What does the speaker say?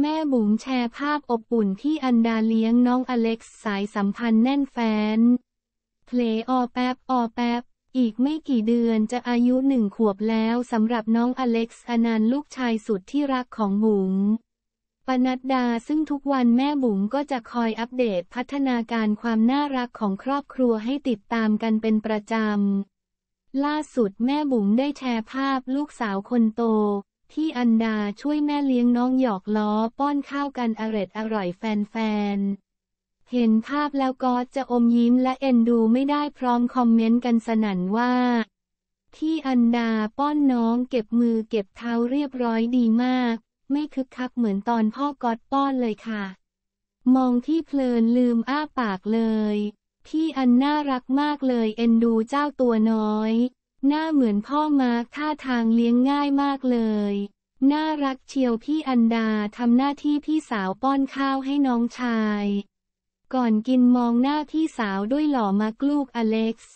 แม่บุ๋มแชร์ภาพอบอุ่นที่อันดาเลี้ยงน้องอเล็กซ์สายสัมพันธ์แน่นแฟนเพลออแปบออแปบอีกไม่กี่เดือนจะอายุหนึ่งขวบแล้วสำหรับน้องอเล็กซ์อนันต์ลูกชายสุดที่รักของบุ๋มปนัดดาซึ่งทุกวันแม่บุ๋มก็จะคอยอัปเดตพัฒนาการความน่ารักของครอบครัวให้ติดตามกันเป็นประจำ ล่าสุดแม่บุ๋มได้แชร์ภาพลูกสาวคนโตที่อันดาช่วยแม่เลี้ยงน้องหยอกล้อป้อน ข้าว กันอร่อยอร่อยแฟนๆ เห็นภาพแล้วก็จะอมยิ้มและเอ็นดูไม่ได้พร้อมคอมเมนต์กันสนั่นว่า ที่อันดาป้อนน้องเก็บมือเก็บเท้าเรียบร้อยดีมาก ไม่คึกคักเหมือนตอนพ่อกอดป้อนเลยค่ะ มองที่เพลินลืมอ้าปากเลยพี่อันน่ารักมากเลย เอ็นดูเจ้าตัวน้อยหน้าเหมือนพ่อมาท่าทางเลี้ยงง่ายมากเลย น่ารักเชียวพี่อันดาทำหน้าที่พี่สาวป้อนข้าวให้น้องชาย ก่อนกินมองหน้าพี่สาวด้วยหล่อมากลูกอเล็กซ์